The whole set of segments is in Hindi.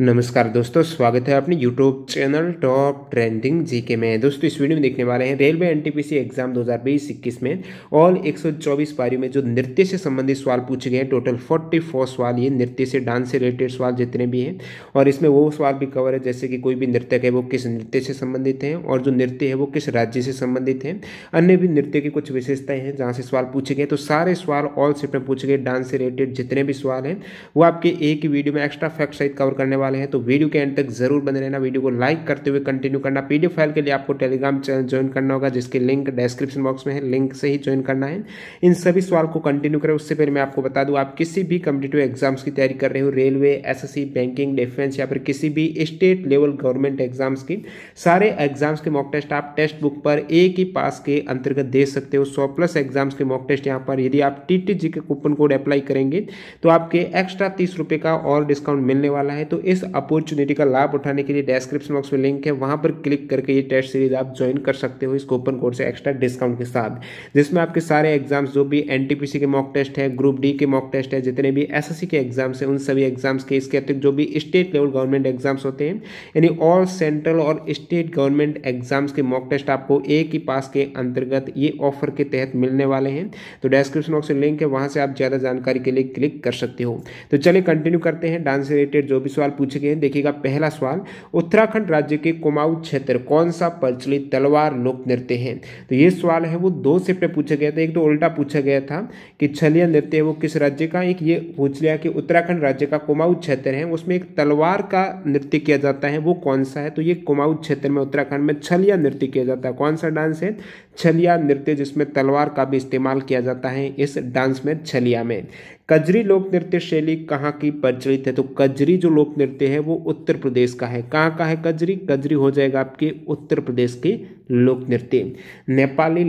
नमस्कार दोस्तों स्वागत है अपने YouTube channel top trending GK में दोस्तों इस वीडियो में देखने वाले हैं रेलवे एन एग्जाम 2020-21 में ऑल 124 पारियों में जो नृत्य से संबंधित सवाल पूछे गए हैं टोटल 44 सवाल ये नृत्य से डांस से रिलेटेड सवाल जितने भी हैं और इसमें वो सवाल भी कवर है जैसे कि कोई भी नृत्यक है वो किस नृत्य से संबंधित हैं और जो नृत्य है वो किस राज्य से संबंधित हैं अन्य भी नृत्य की कुछ विशेषताएं हैं जहाँ से सवाल पूछे गए तो सारे सवाल ऑल शिफ्ट में पूछे गए डांस से रिलेटेड जितने भी सवाल हैं वो आपके एक ही वीडियो में एक्स्ट्रा फैक्ट सहित कवर करने वाले हैं तो वीडियो के एंड तक जरूर बने रहना वीडियो को लाइक करते हुए कंटिन्यू करना पी फाइल के लिए आपको टेलीग्राम चैनल ज्वाइन करना होगा जिसके लिंक डिस्क्रिप्शन बॉक्स में है लिंक से ही ज्वाइन करना है इन सभी सवाल को कंटिन्यू करें उससे पहले मैं आपको बता दूँ आप किसी भी कम्पिटेटिव एग्जाम्स की तैयारी कर रहे हो रेलवे एस बैंकिंग डिफेंस या फिर किसी भी स्टेट लेवल गवर्नमेंट एग्जाम्स की सारे एग्जाम्स के मॉक टेस्ट आप टेस्ट बुक पर एक ही पास के अंतर्गत दे सकते हो सौ प्लस एग्जाम्स के मॉक टेस्ट यहाँ पर यदि आप टी के कूपन कोड अप्लाई करेंगे तो आपके एक्स्ट्रा तीस रुपये का और डिस्काउंट मिलने वाला है तो इस इस अपॉर्चुनिटी का लाभ उठाने के लिए डिस्क्रिप्शन बॉक्स में लिंक है वहाँ पर क्लिक करके ये टेस्ट सीरीज आप ज्वाइन कर सकते हो इस कूपन कोड से एक्स्ट्रा डिस्काउंट के साथ जिसमें आपके सारे एग्जाम्स जो भी एन के मॉक टेस्ट है ग्रुप डी के मॉक टेस्ट है जितने भी एस के एग्जाम्स हैं उन सभी एग्जाम्स के इसके अतिरिक्त जो भी स्टेट लेवल गवर्नमेंट एग्जाम्स होते हैं यानी ऑल सेंट्रल और स्टेट गवर्नमेंट एग्जाम्स के मॉक टेस्ट आपको एक ही पास के अंतर्गत ये ऑफर के तहत मिलने वाले हैं तो डिस्क्रिप्शन बॉक्स में लिंक है वहाँ से आप ज़्यादा जानकारी के लिए क्लिक कर सकते हो तो चलिए कंटिन्यू करते हैं डांस रिलेटेड जो भी सवाल पूछे गए हैं देखिएगा पहला सवाल उत्तराखंड राज्य के कुमाऊं क्षेत्र कौन सा प्रचलित तलवार लोक नृत्य है तो ये सवाल है वो दो शिफ्ट पूछे गए थे एक तो उल्टा पूछा गया था कि छलिया नृत्य है वो किस राज्य का एक ये पूछ लिया कि उत्तराखंड राज्य का कुमाऊं क्षेत्र है उसमें एक तलवार का नृत्य किया जाता है वो कौन सा है तो ये कुमाऊं क्षेत्र में उत्तराखंड में छलिया नृत्य किया जाता है कौन सा डांस है छलिया नृत्य जिसमें तलवार का भी इस्तेमाल किया जाता है इस डांस में छलिया में कजरी लोक नृत्य शैली कहाँ की प्रचलित है तो कजरी जो लोक नृत्य है वो उत्तर प्रदेश का है कहाँ का है कजरी कजरी हो जाएगा आपके उत्तर प्रदेश के लोक नृत्य नेपाली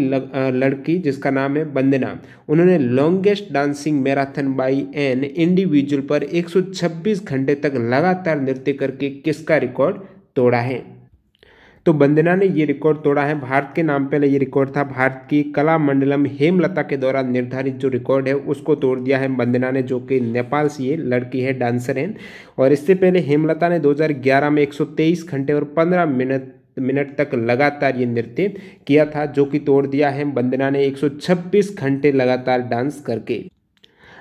लड़की जिसका नाम है बंदना उन्होंने longest dancing marathon by an individual पर 126 घंटे तक लगातार नृत्य करके किसका रिकॉर्ड तोड़ा है तो वंदना ने ये रिकॉर्ड तोड़ा है भारत के नाम पहले ये रिकॉर्ड था भारत की कला मंडलम हेमलता के द्वारा निर्धारित जो रिकॉर्ड है उसको तोड़ दिया है वंदना ने जो कि नेपाल से ये लड़की है डांसर हैं और इससे पहले हेमलता ने 2011 में 123 घंटे और 15 मिनट मिनट तक लगातार ये नृत्य किया था जो कि तोड़ दिया है वंदना ने 126 घंटे लगातार डांस करके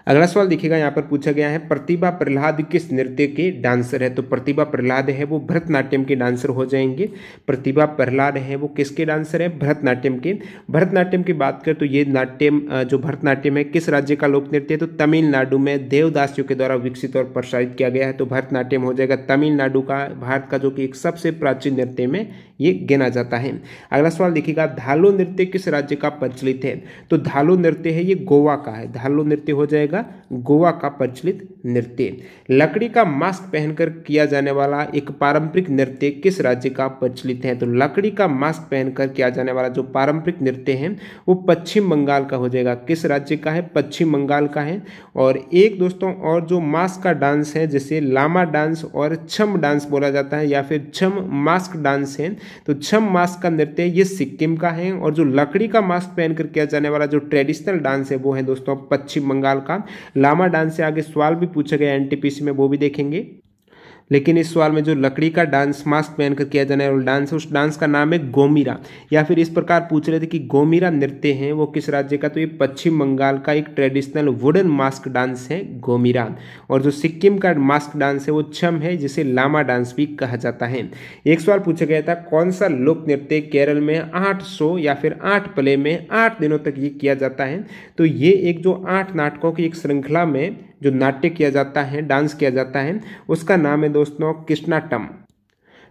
अगला सवाल देखिएगा यहाँ पर पूछा गया है प्रतिभा प्रहलाद किस नृत्य के डांसर है तो प्रतिभा प्रहलाद है वो भरतनाट्यम के डांसर हो जाएंगे प्रतिभा प्रहलाद है वो किसके डांसर है भरतनाट्यम के भरतनाट्यम की बात करें तो ये नाट्यम जो भरतनाट्यम है किस राज्य का लोक नृत्य है तो तमिलनाडु में देवदासियों के द्वारा विकसित और प्रसारित किया गया है तो भरतनाट्यम हो जाएगा तमिलनाडु का भारत का जो कि एक सबसे प्राचीन नृत्य में ये गिना जाता है अगला सवाल देखिएगा धालो नृत्य किस राज्य का प्रचलित है तो धालो नृत्य है ये गोवा का है धालो नृत्य हो जाएगा गोवा का प्रचलित नृत्य लकड़ी का मास्क पहनकर किया जाने वाला एक पारंपरिक नृत्य किस राज्य का प्रचलित है तो लकड़ी का मास्क पहनकर किया जाने वाला जो पारंपरिक नृत्य है वो पश्चिम बंगाल का हो जाएगा किस राज्य का है पश्चिम बंगाल का है और एक दोस्तों और जो मास्क का डांस है जैसे लामा डांस और छम डांस बोला जाता है या फिर छम मास्क डांस है तो छम मास्क का नृत्य ये सिक्किम का है और जो लकड़ी का मास्क पहनकर किया जाने वाला जो ट्रेडिशनल डांस है वो है दोस्तों पश्चिम बंगाल का लामा डांस से आगे सवाल भी पूछा गया एनटीपीसी में वो भी देखेंगे लेकिन इस सवाल में जो लकड़ी का डांस मास्क पहनकर किया जाने वाला डांस है उस डांस का नाम है गोमीरा या फिर इस प्रकार पूछ रहे थे कि गोमीरा नृत्य है वो किस राज्य का तो ये पश्चिम बंगाल का एक ट्रेडिशनल वुडन मास्क डांस है गोमीरा और जो सिक्किम का मास्क डांस है वो छम है जिसे लामा डांस भी कहा जाता है एक सवाल पूछा गया था कौन सा लोक नृत्य केरल में आठ या फिर आठ प्ले में आठ दिनों तक ये किया जाता है तो ये एक जो आठ नाटकों की एक श्रृंखला में जो नाट्य किया जाता है डांस किया जाता है उसका नाम है दोस्तों कृष्णाटम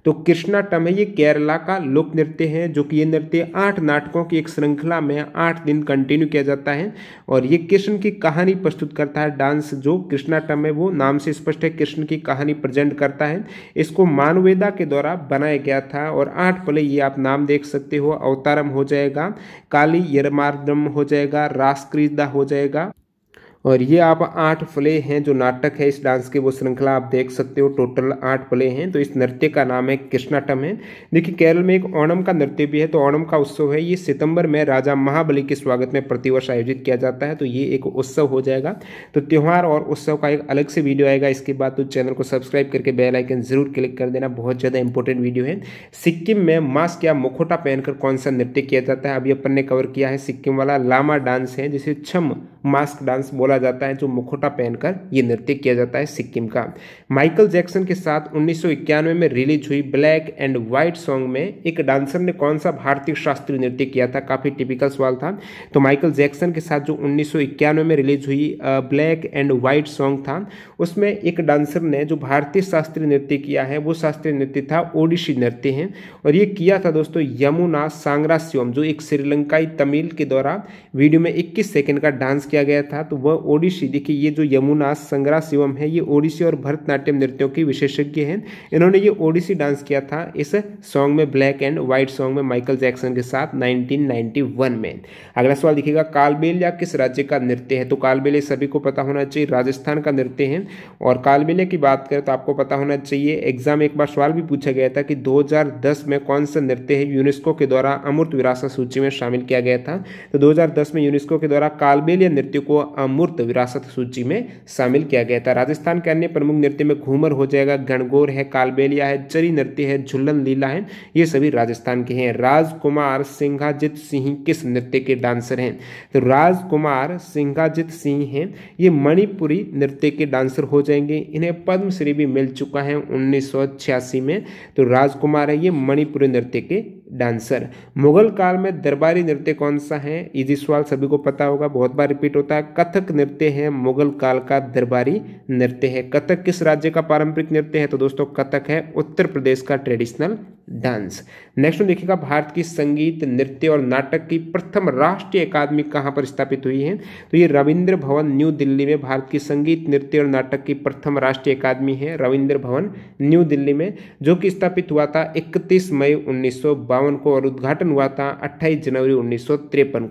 तो कृष्णाटम है ये केरला का लोक नृत्य है जो कि ये नृत्य आठ नाटकों की एक श्रृंखला में आठ दिन कंटिन्यू किया जाता है और ये कृष्ण की कहानी प्रस्तुत करता है डांस जो कृष्णाटम है वो नाम से स्पष्ट है कृष्ण की कहानी प्रजेंट करता है इसको मानवेदा के द्वारा बनाया गया था और आठ पले ये आप नाम देख सकते हो अवतारम हो जाएगा काली यरमार्दम हो जाएगा रासक्रीदा हो जाएगा और ये आप आठ प्ले हैं जो नाटक है इस डांस की वो श्रृंखला आप देख सकते हो टोटल आठ प्ले हैं तो इस नृत्य का नाम है कृष्णाटम है देखिए केरल में एक ओणम का नृत्य भी है तो ओणम का उत्सव है ये सितंबर में राजा महाबली के स्वागत में प्रतिवर्ष आयोजित किया जाता है तो ये एक उत्सव हो जाएगा तो त्यौहार और उत्सव का एक अलग से वीडियो आएगा इसके बाद तो चैनल को सब्सक्राइब करके बेलाइकन जरूर क्लिक कर देना बहुत ज़्यादा इंपॉर्टेंट वीडियो है सिक्किम में मास्क या मुखोटा पहनकर कौन सा नृत्य किया जाता है अभी अपन ने कवर किया है सिक्किम वाला लामा डांस है जिसे छम मास्क डांस बोला जाता है जो मुखोटा पहनकर ये नृत्य किया जाता है सिक्किम का माइकल जैक्सन के साथ उन्नीस में रिलीज हुई ब्लैक एंड व्हाइट सॉन्ग में एक डांसर ने कौन सा भारतीय शास्त्रीय नृत्य किया था काफ़ी टिपिकल सवाल था तो माइकल जैक्सन के साथ जो उन्नीस में रिलीज हुई ब्लैक एंड व्हाइट सॉन्ग था उसमें एक डांसर ने जो भारतीय शास्त्रीय नृत्य किया है वो शास्त्रीय नृत्य था ओडिशी नृत्य है और ये किया था दोस्तों यमुना सांगरा शिवम जो एक श्रीलंकाई तमिल के द्वारा वीडियो में इक्कीस सेकेंड का डांस किया गया था तो वह ओडिशी देखिए ये जो यमुना संग्रा शिवम है ये ओडिशी और भरतनाट्यम नृत्यों के विशेषज्ञ हैं इन्होंने ये ओडिशी डांस किया था इस सॉन्ग में ब्लैक एंड व्हाइट सॉन्ग में माइकल जैक्सन के साथ 1991 में अगला सवाल देखिएगा कालबेल या किस राज्य का नृत्य है तो कालबेल सभी को पता होना चाहिए राजस्थान का नृत्य है और कालमिले की बात करें तो आपको पता होना चाहिए एग्जाम एक बार सवाल भी पूछा गया था कि 2010 में कौन सा नृत्य है यूनेस्को के द्वारा अमूर्त विरासत सूची में शामिल किया गया था तो 2010 में यूनेस्को के द्वारा कालबेलिया नृत्य को अमूर्त विरासत सूची में शामिल किया गया था राजस्थान के अन्य प्रमुख नृत्य में घूमर हो जाएगा गणगोर है कालबेलिया है चरी नृत्य है झुल्लन लीला है ये सभी राजस्थान के हैं राजकुमार सिंघाजित सिंह किस नृत्य के डांसर हैं तो राजकुमार सिंघाजित सिंह हैं ये मणिपुरी नृत्य के डांसर आंसर हो जाएंगे इन्हें पद्मश्री भी मिल चुका है उन्नीस में तो राजकुमार है ये मणिपुरी नृत्य के डांसर मुगल काल में दरबारी नृत्य कौन सा है इजी सवाल सभी को पता होगा बहुत बार रिपीट होता है कथक नृत्य है मुगल काल का दरबारी नृत्य है कथक किस राज्य का पारंपरिक नृत्य है तो दोस्तों कथक है उत्तर प्रदेश का ट्रेडिशनल डांस नेक्स्ट में देखिएगा भारत की संगीत नृत्य और नाटक की प्रथम राष्ट्रीय अकादमी कहाँ पर स्थापित हुई है तो ये रविंद्र भवन न्यू दिल्ली में भारत की संगीत नृत्य और नाटक की प्रथम राष्ट्रीय अकादमी है रविंद्र भवन न्यू दिल्ली में जो कि स्थापित हुआ था 31 मई उन्नीस को और उद्घाटन हुआ था अट्ठाईस जनवरी उन्नीस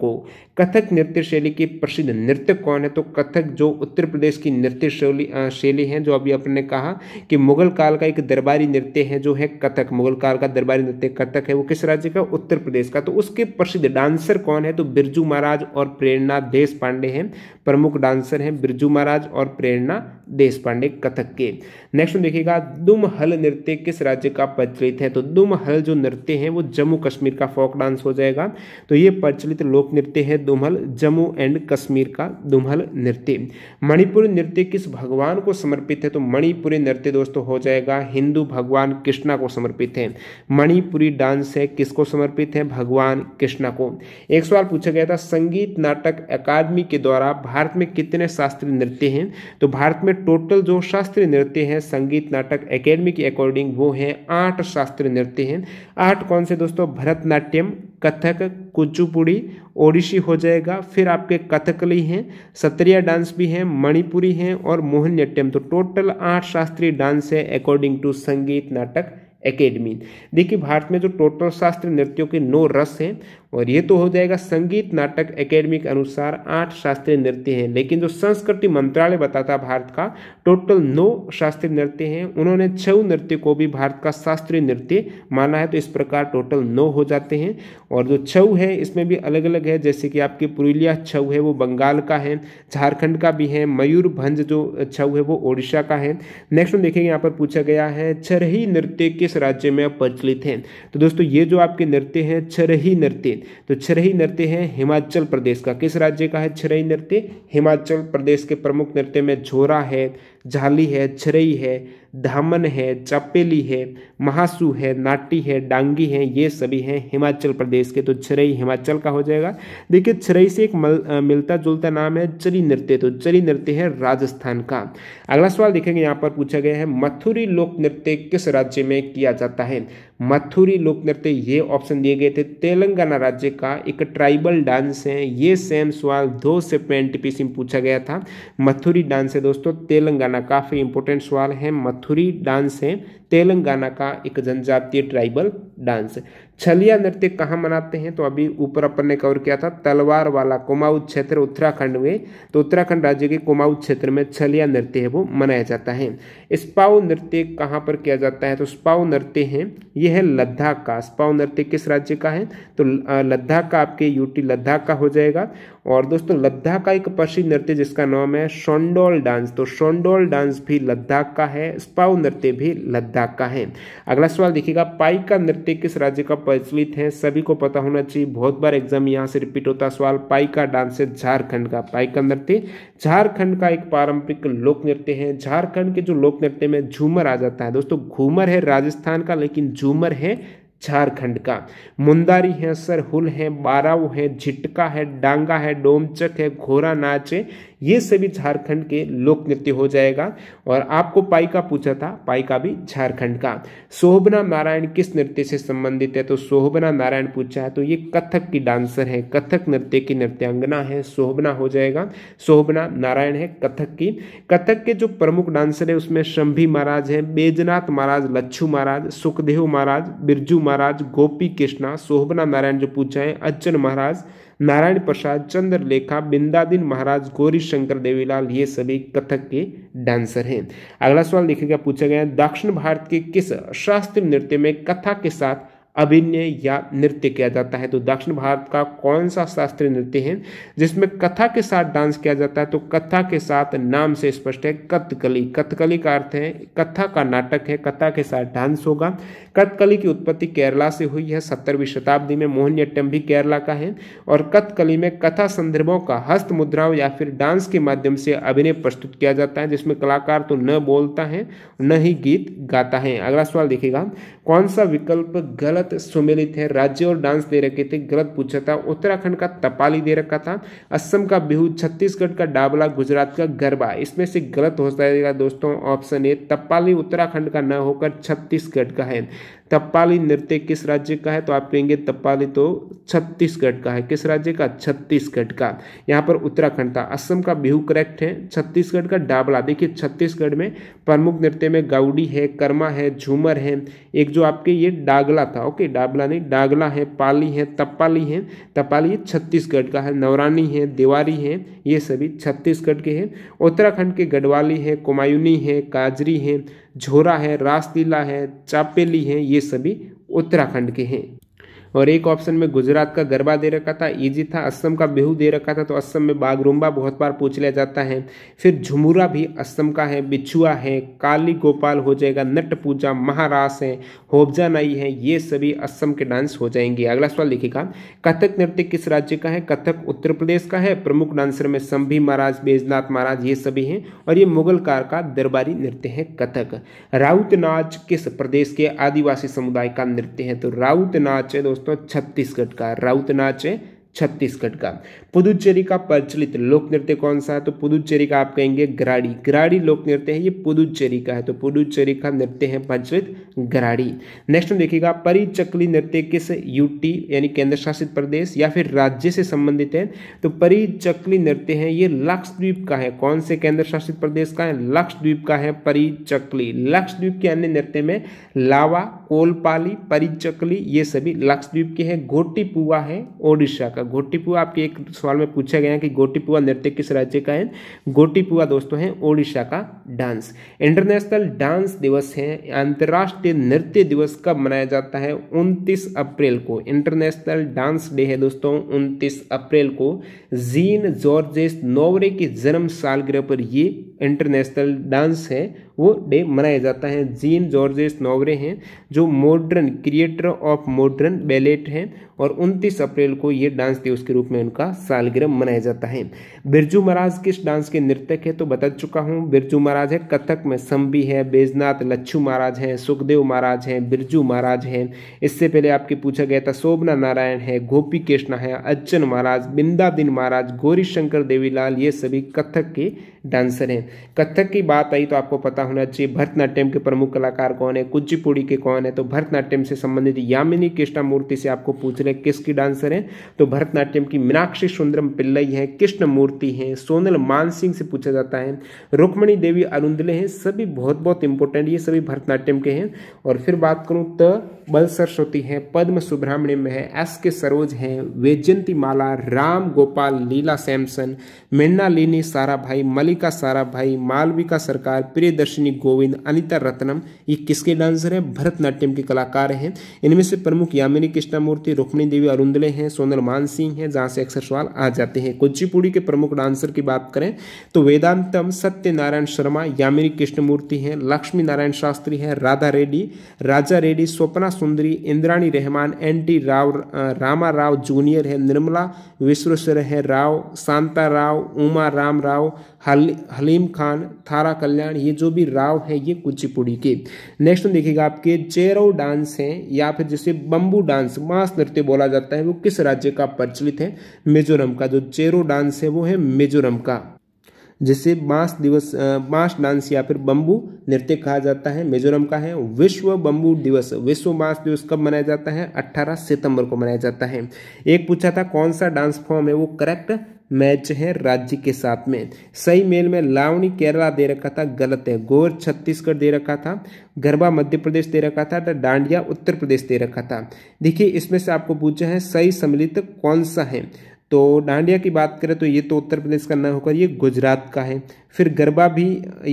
को कथक नृत्य शैली की प्रसिद्ध नृत्य कौन है तो कथक जो उत्तर प्रदेश की नृत्य शैली शैली है जो अभी अपने कहा कि मुगल काल का एक दरबारी नृत्य है जो है कथक मुगल काल का दरबारी नृत्य कथक है वो किस राज्य का उत्तर प्रदेश का तो उसके प्रसिद्ध डांसर कौन है तो बिरजू महाराज और प्रेरणा देश पांडे हैं प्रमुख डांसर हैं बिरजू महाराज और प्रेरणा देश पांडे कथक के नेक्स्ट में देखिएगा दुम हल नृत्य किस राज्य का प्रचलित है तो दुम हल जो नृत्य है वो जम्मू कश्मीर का फोक डांस हो जाएगा तो ये प्रचलित लोक नृत्य है दुमहल जम्मू एंड कश्मीर का दुमहल नृत्य मणिपुर नृत्य किस भगवान को समर्पित है तो मणिपुरी नृत्य दोस्तों हो जाएगा हिंदू भगवान कृष्णा को समर्पित है मणिपुरी डांस है किसको समर्पित है भगवान कृष्णा को एक सवाल पूछा गया था संगीत नाटक अकादमी के द्वारा भारत में कितने शास्त्रीय नृत्य हैं तो भारत में टोटल जो शास्त्रीय नृत्य हैं संगीत नाटक अकेडमी के अकॉर्डिंग वो हैं आठ शास्त्रीय नृत्य हैं आठ कौन से दोस्तों भरतनाट्यम कथक कुचुपुड़ी ओडिशी हो जाएगा फिर आपके कथकली हैं सत्रिया डांस भी हैं मणिपुरी हैं और मोहन नृत्यम तो टोटल आठ शास्त्रीय डांस है अकॉर्डिंग टू संगीत नाटक एकेडमी देखिए भारत में जो टोटल शास्त्र नृत्यों के नौ रस हैं और ये तो हो जाएगा संगीत नाटक एकेडमी के अनुसार आठ शास्त्रीय नृत्य हैं लेकिन जो संस्कृति मंत्रालय बताता भारत का टोटल नौ शास्त्रीय नृत्य हैं उन्होंने छऊ नृत्य को भी भारत का शास्त्रीय नृत्य माना है तो इस प्रकार टोटल नौ हो जाते हैं और जो छऊ है इसमें भी अलग अलग है जैसे कि आपकी पुरुलिया छऊ है वो बंगाल का है झारखंड का भी है मयूरभंज जो छऊ है वो ओडिशा का है नेक्स्ट में देखेंगे यहाँ पर पूछा गया है छरही नृत्य किस राज्य में प्रचलित है तो दोस्तों ये जो आपके नृत्य हैं छरही नृत्य तो छरही नृत्य है हिमाचल प्रदेश का किस राज्य का है छरही नृत्य हिमाचल प्रदेश के प्रमुख नृत्य में झोरा है झाली है छरई है धामन है चपेली है महासु है नाटी है डांगी है ये सभी हैं हिमाचल प्रदेश के तो छरई हिमाचल का हो जाएगा देखिए छरई से एक मल, आ, मिलता जुलता नाम है चरी नृत्य तो चरी नृत्य है राजस्थान का अगला सवाल देखेंगे यहाँ पर पूछा गया है मथुरी लोक नृत्य किस राज्य में किया जाता है मथुरी लोक नृत्य ये ऑप्शन दिए गए थे तेलंगाना राज्य का एक ट्राइबल डांस है ये सेम सवाल दो से पीस में पूछा गया था मथुरी डांस है दोस्तों तेलंगाना काफ़ी इंपॉर्टेंट सवाल है मथुरी डांस है तेलंगाना का एक जनजातीय ट्राइबल डांस छलिया नृत्य कहाँ मनाते हैं तो अभी ऊपर अपन ने कवर किया था तलवार वाला कुमाऊ क्षेत्र उत्तराखंड में तो उत्तराखंड राज्य के कुमाऊ क्षेत्र में छलिया नृत्य है वो मनाया जाता है स्पाव नृत्य कहाँ पर किया जाता है तो स्पाव नृत्य है यह है लद्दाख का स्पाव नृत्य किस राज्य का है तो लद्दाख का आपके यूटी लद्दाख का हो जाएगा और दोस्तों लद्दाख का एक प्रसिद्ध नृत्य जिसका नाम है शोंडोल डांस तो शोंडोल डांस भी लद्दाख का है स्पाव नृत्य भी लद्दाख लद्दाख का है अगला सवाल देखिएगा पाई का नृत्य किस राज्य का प्रचलित है सभी को पता होना चाहिए बहुत बार एग्जाम यहाँ से रिपीट होता है सवाल पाई का डांस है झारखंड का पाई का नृत्य झारखंड का एक पारंपरिक लोक नृत्य है झारखंड के जो लोक नृत्य में झूमर आ जाता है दोस्तों घूमर है राजस्थान का लेकिन झूमर है झारखंड का मुंदारी है सरहुल है बाराऊ है झिटका है डांगा है डोमचक है घोरा नाच है ये सभी झारखंड के लोक नृत्य हो जाएगा और आपको पाई का पूछा था पाई का भी झारखंड का शोभना नारायण किस नृत्य से संबंधित है तो सोहबना नारायण पूछा है तो ये कथक की डांसर है कथक नृत्य की नृत्यांगना है सोहबना हो जाएगा सोहबना नारायण है कथक की कथक के जो प्रमुख डांसर है उसमें शंभी महाराज है बेजनाथ महाराज लच्छू महाराज सुखदेव महाराज बिरजू महाराज गोपी कृष्णा शोभना नारायण जो पूछा है अज्जन महाराज नारायण प्रसाद चंद्रलेखा बिंदादीन महाराज गौरी शंकर देवीलाल ये सभी कथक के डांसर हैं अगला सवाल देखेगा पूछा गया दक्षिण भारत के किस शास्त्रीय नृत्य में कथा के साथ अभिनय या नृत्य किया जाता है तो दक्षिण भारत का कौन सा शास्त्रीय नृत्य है जिसमें कथा के साथ डांस किया जाता है तो कथा के साथ नाम से स्पष्ट है कथकली कथकली का अर्थ है कथा का नाटक है कथा के साथ डांस होगा कथकली की उत्पत्ति केरला से हुई है सत्तरवीं शताब्दी में मोहनियट्टम भी केरला का है और कथकली में कथा संदर्भों का हस्त मुद्राओं या फिर डांस के माध्यम से अभिनय प्रस्तुत किया जाता है जिसमें कलाकार तो न बोलता है न ही गीत गाता है अगला सवाल देखिएगा कौन सा विकल्प गलत गलत सुमेलित है राज्य और डांस दे रखे थे गलत पूछा था उत्तराखंड का तपाली दे रखा था असम का बिहू छत्तीसगढ़ का डाबला गुजरात का गरबा इसमें से गलत हो जाएगा दोस्तों ऑप्शन ए तपाली उत्तराखंड का न होकर छत्तीसगढ़ का है तप्पाली नृत्य किस राज्य का है तो आप कहेंगे तप्पाली तो छत्तीसगढ़ का है किस राज्य का छत्तीसगढ़ का यहाँ पर उत्तराखंड था असम का बिहू करेक्ट है छत्तीसगढ़ का डाबला देखिए छत्तीसगढ़ में प्रमुख नृत्य में गाउडी है कर्मा है झूमर है एक जो आपके ये डागला था ओके डाबला नहीं डागला है पाली है तप्पाली है तप्पाली ये छत्तीसगढ़ का है नवरानी है देवारी है ये सभी छत्तीसगढ़ के हैं उत्तराखंड के गढ़वाली है कुमायूनी है काजरी है झोरा है रासलीला है चापेली है ये सभी उत्तराखंड के हैं और एक ऑप्शन में गुजरात का गरबा दे रखा था ईजी था असम का बिहू दे रखा था तो असम में बागरुम्बा बहुत बार पूछ लिया जाता है फिर झुमुरा भी असम का है बिछुआ है काली गोपाल हो जाएगा नट पूजा महारास है होबजा नाई है ये सभी असम के डांस हो जाएंगे अगला सवाल लिखेगा कथक नृत्य किस राज्य का है कथक उत्तर प्रदेश का है प्रमुख डांसर में संभी महाराज बेजनाथ महाराज ये सभी हैं और ये मुगल कार का दरबारी नृत्य है कथक राउत नाच किस प्रदेश के आदिवासी समुदाय का नृत्य है तो राउत नाच है दोस्तों दोस्तों छत्तीसगढ़ का राउत नाच है छत्तीसगढ़ का पुदुचेरी का प्रचलित लोक नृत्य कौन सा है तो पुदुचेरी का आप कहेंगे गराड़ी ग्राड़ी लोक नृत्य है ये पुदुचेरी का है तो पुदुचेरी का नृत्य है प्रचलित गराड़ी नेक्स्ट देखिएगा परिचकली नृत्य किस यूटी यानी केंद्र शासित प्रदेश या फिर राज्य से संबंधित है तो परिचकली नृत्य है ये लक्षद्वीप का है कौन से केंद्र शासित प्रदेश का है लक्षद्वीप का है परिचकली लक्षद्वीप के अन्य नृत्य में लावा कोलपाली परिचकली ये सभी लक्षद्वीप के हैं घोटीपुआ है ओडिशा का का गोटीपुआ आपके एक सवाल में पूछा गया है कि गोटीपुआ नृत्य किस राज्य का है गोटीपुआ दोस्तों है ओडिशा का डांस इंटरनेशनल डांस दिवस है अंतर्राष्ट्रीय नृत्य दिवस कब मनाया जाता है उनतीस अप्रैल को इंटरनेशनल डांस डे है दोस्तों उनतीस अप्रैल को जीन जॉर्जेस नोवरे के जन्म सालगिरह पर यह इंटरनेशनल डांस है वो डे मनाया जाता है जीन जॉर्जेस नोवरे हैं जो modern creator of modern ballet हैं और 29 अप्रैल को ये डांस दिवस के रूप में उनका सालगिरह मनाया जाता है बिरजू महाराज किस डांस के नृतक है तो बता चुका हूँ बिरजू महाराज है कथक में संबी है बैजनाथ लच्छू महाराज हैं सुखदेव महाराज हैं बिरजू महाराज हैं इससे पहले आपके पूछा गया था शोभना नारायण है गोपी कृष्णा है अच्छन महाराज बिंदादिन महाराज गौरी शंकर देवीलाल ये सभी कथक के डांसर हैं कथक की बात आई तो आपको पता होना चाहिए भरतनाट्यम के प्रमुख कलाकार कौन है कुचिपुड़ी के कौन है तो भरतनाट्यम से संबंधित यामिनी मूर्ति से आपको पूछ रहे किसकी डांसर हैं तो भरतनाट्यम की मीनाक्षी सुंदरम पिल्लई है कृष्णमूर्ति हैं सोनल मान सिंह से पूछा जाता है रुक्मणी देवी अरुंदले हैं सभी बहुत बहुत इंपॉर्टेंट ये सभी भरतनाट्यम के हैं और फिर बात करूँ तो बल सरस्वती हैं पद्म सुब्रमण्यम है एस के सरोज हैं वेजंती माला राम गोपाल लीला सैमसन लीनी सारा भाई मलिक मालविका भाई मालविका सरकार प्रियदर्शनी गोविंद अनिता रत्नम ये किसके डांसर हैं भरतनाट्यम के कलाकार हैं इनमें से प्रमुख यामिनी कृष्णामूर्ति रुक्मिणी देवी अरुंदले हैं सोनल मान सिंह हैं जहाँ से अक्सर सवाल आ जाते हैं कुचिपुड़ी के प्रमुख डांसर की बात करें तो वेदांतम सत्यनारायण शर्मा यामिनी कृष्णमूर्ति हैं लक्ष्मी नारायण शास्त्री हैं राधा रेड्डी राजा Reddy Swapna Sundari Indrani Rahman N T Rao Rama Rao junior है निर्मला विश्वेश्वर है राव शांता राव उमा राम राव हल हलीम खान थारा कल्याण ये जो भी राव है ये कुचिपुड़ी के नेक्स्ट में देखिएगा आपके चेरो डांस हैं या फिर जिसे बम्बू डांस मांस नृत्य बोला जाता है वो किस राज्य का प्रचलित है मिजोरम का जो चेरो डांस है वो है मिजोरम का जिसे बांस दिवस बांस डांस या फिर बम्बू नृत्य कहा जाता है मिजोरम का है विश्व बम्बू दिवस विश्व बांस दिवस कब मनाया जाता है 18 सितंबर को मनाया जाता है एक पूछा था कौन सा डांस फॉर्म है वो करेक्ट मैच है राज्य के साथ में सही मेल में लावणी केरला दे रखा था गलत है गोर छत्तीसगढ़ दे रखा था गरबा मध्य प्रदेश दे रखा था तो डांडिया उत्तर प्रदेश दे रखा था देखिए इसमें से आपको पूछा है सही सम्मिलित कौन सा है तो डांडिया की बात करें तो ये तो उत्तर प्रदेश का ना होकर ये गुजरात का है फिर गरबा भी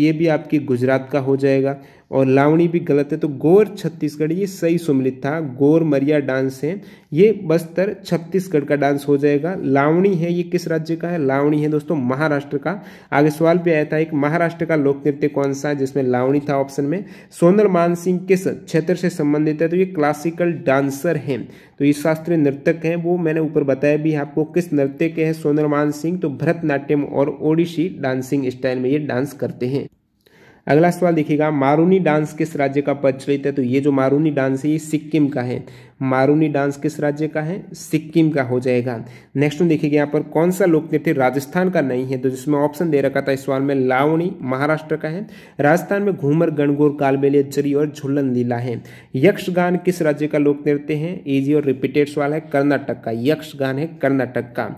ये भी आपकी गुजरात का हो जाएगा और लावणी भी गलत है तो गौर छत्तीसगढ़ ये सही सुमिलित था गौर मरिया डांस है ये बस्तर छत्तीसगढ़ का डांस हो जाएगा लावणी है ये किस राज्य का है लावणी है दोस्तों महाराष्ट्र का आगे सवाल भी आया था एक महाराष्ट्र का लोक नृत्य कौन सा है जिसमें लावणी था ऑप्शन में सोनर मान सिंह किस क्षेत्र से संबंधित है तो ये क्लासिकल डांसर हैं तो ये शास्त्रीय नृतक हैं वो मैंने ऊपर बताया भी आपको किस नृत्य के हैं सोनर मान सिंह तो भरतनाट्यम और ओडिशी डांसिंग स्टाइल में ये डांस करते हैं अगला सवाल देखिएगा मारूनी डांस किस राज्य का प्रचलित है तो ये जो मारूनी डांस है ये सिक्किम का है मारूनी डांस किस राज्य का है सिक्किम का हो जाएगा नेक्स्ट में देखिएगा यहाँ पर कौन सा लोक नृत्य राजस्थान का नहीं है तो जिसमें ऑप्शन दे रखा था इस सवाल में लावणी महाराष्ट्र का है राजस्थान में घूमर गणगोर कालबेलिया जरी और झुल्लन लीला है यक्षगान किस राज्य का लोक नृत्य है इजी और रिपीटेड सवाल है कर्नाटक का यक्षगान है कर्नाटक का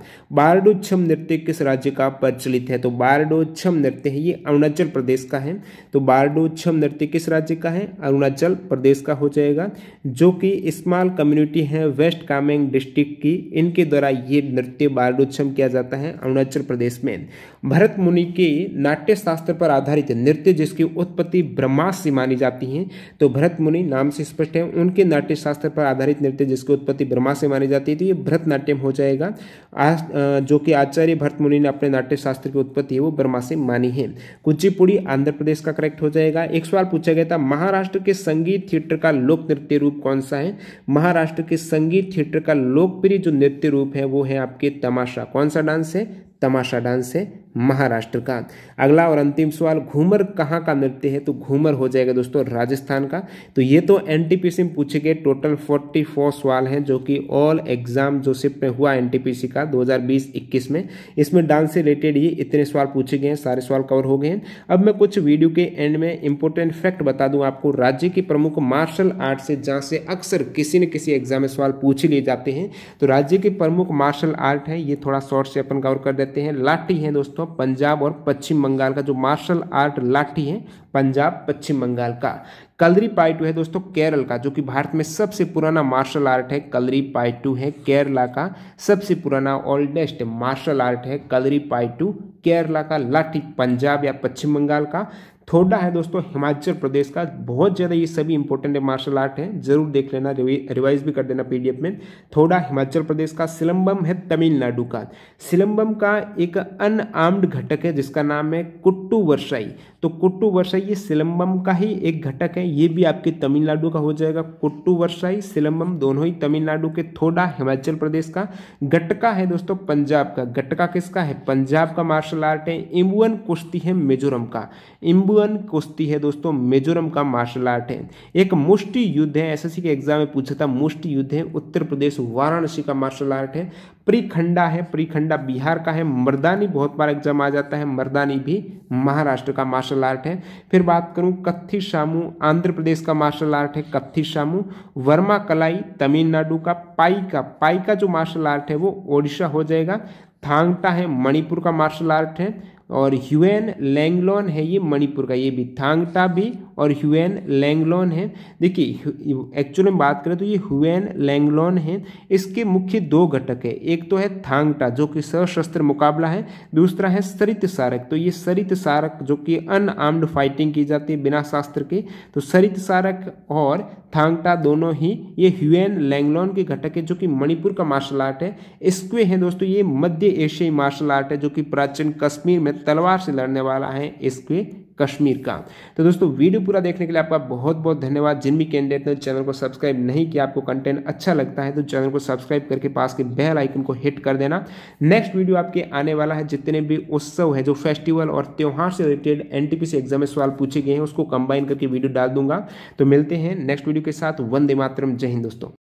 छम नृत्य किस राज्य का प्रचलित है तो छम नृत्य है ये अरुणाचल प्रदेश का है तो छम नृत्य किस राज्य का है अरुणाचल प्रदेश का हो जाएगा जो कि इस्माल कम्युनिटी है वेस्ट कामेंग डिस्ट्रिक्ट की इनके द्वारा ये नृत्य बालोत्सव किया जाता है अरुणाचल प्रदेश में भरत मुनि के नाट्य शास्त्र पर आधारित नृत्य जिसकी उत्पत्ति ब्रह्मास से मानी जाती है तो भरत मुनि नाम से स्पष्ट है उनके नाट्य शास्त्र पर आधारित नृत्य जिसकी उत्पत्ति ब्रह्मा से मानी जाती है तो ये भरतनाट्यम हो जाएगा जो कि आचार्य भरत मुनि ने अपने नाट्य शास्त्र की उत्पत्ति है वो ब्रह्मा से मानी है कुचिपुड़ी आंध्र प्रदेश का करेक्ट हो जाएगा एक सवाल पूछा गया था महाराष्ट्र के संगीत थिएटर का लोक नृत्य रूप कौन सा है महाराष्ट्र के संगीत थिएटर का लोकप्रिय जो नृत्य रूप है वो है आपके तमाशा कौन सा डांस है तमाशा डांस है महाराष्ट्र का अगला और अंतिम सवाल घूमर कहाँ का नृत्य है तो घूमर हो जाएगा दोस्तों राजस्थान का तो ये तो एनटीपीसी में पूछे गए टोटल 44 सवाल हैं जो कि ऑल एग्जाम जो सिप में हुआ एनटीपीसी का 2020-21 में इसमें डांस से रिलेटेड ही इतने सवाल पूछे गए हैं सारे सवाल कवर हो गए हैं अब मैं कुछ वीडियो के एंड में इंपॉर्टेंट फैक्ट बता दूँ आपको राज्य की प्रमुख मार्शल आर्ट से जहाँ से अक्सर किसी न किसी एग्जाम में सवाल पूछे लिए जाते हैं तो राज्य के प्रमुख मार्शल आर्ट है ये थोड़ा शॉर्ट से अपन कवर कर देते हैं लाठी है दोस्तों दोस्तों पंजाब और पश्चिम बंगाल का जो मार्शल आर्ट लाठी है पंजाब पश्चिम बंगाल का कलरी पाइटू है दोस्तों केरल का जो कि भारत में सबसे पुराना मार्शल आर्ट है कलरी पाइटू है केरला का सबसे पुराना ओल्डेस्ट मार्शल आर्ट है कलरी पाइटू केरला का लाठी पंजाब या पश्चिम बंगाल का थोड़ा है दोस्तों हिमाचल प्रदेश का बहुत ज़्यादा ये सभी इंपॉर्टेंट मार्शल आर्ट है जरूर देख लेना रिवाइज भी कर देना पीडीएफ में थोड़ा हिमाचल प्रदेश का सिलम्बम है तमिलनाडु का सिलम्बम का एक अनआर्म्ड घटक है जिसका नाम है कुट्टू वर्षाई तो कुट्टू वर्षाई ये सिलम्बम का ही एक घटक है ये भी आपके तमिलनाडु का हो जाएगा कुट्टू वर्षाई सिलम्बम दोनों ही तमिलनाडु के थोड़ा हिमाचल प्रदेश का गटका है दोस्तों पंजाब का गटका किसका है पंजाब का मार्शल आर्ट है इम्बुअन कुश्ती है मिजोरम का इम्बुअन कुश्ती है दोस्तों मिजोरम का मार्शल आर्ट है एक मुष्टि युद्ध है एस के एग्जाम में पूछा था मुष्टि युद्ध है उत्तर प्रदेश वाराणसी का मार्शल आर्ट है प्रीखंडा है प्रीखंडा बिहार का है मर्दानी बहुत बार एग्जाम आ जाता है मर्दानी भी महाराष्ट्र का मार्शल आर्ट है फिर बात करूं कत्थी शामू आंध्र प्रदेश का मार्शल आर्ट है कत्थी शामू वर्मा कलाई तमिलनाडु का पाई का पाई का जो मार्शल आर्ट है वो ओडिशा हो जाएगा थांगटा है मणिपुर का मार्शल आर्ट है और ह्यूएन लैंगलोन है ये मणिपुर का ये भी थांगटा भी और ह्यूएन लैंगलोन है देखिए एक्चुअल में बात करें तो ये ह्यूएन लैंगलोन है इसके मुख्य दो घटक है एक तो है थांगटा जो कि सशस्त्र मुकाबला है दूसरा है सरित सारक तो ये सरित सारक जो कि अनआर्म्ड फाइटिंग की जाती है बिना शास्त्र के तो सरित सारक और थांगटा दोनों ही ये ह्यूएन लैंगलोन के घटक है जो कि मणिपुर का मार्शल आर्ट है इसके हैं दोस्तों ये मध्य एशियाई मार्शल आर्ट है जो कि प्राचीन कश्मीर में तलवार से लड़ने वाला है इसके कश्मीर का तो दोस्तों वीडियो पूरा देखने के लिए आपका बहुत बहुत धन्यवाद जिन भी कैंडिडेट ने चैनल को सब्सक्राइब नहीं किया आपको कंटेंट अच्छा लगता है तो चैनल को सब्सक्राइब करके पास के बेल आइकन को हिट कर देना नेक्स्ट वीडियो आपके आने वाला है जितने भी उत्सव है जो फेस्टिवल और त्यौहार से रिलेटेड एन से एग्जाम में सवाल पूछे गए हैं उसको कंबाइन करके वीडियो डाल दूंगा तो मिलते हैं नेक्स्ट वीडियो के साथ वंदे मातरम जय हिंद दोस्तों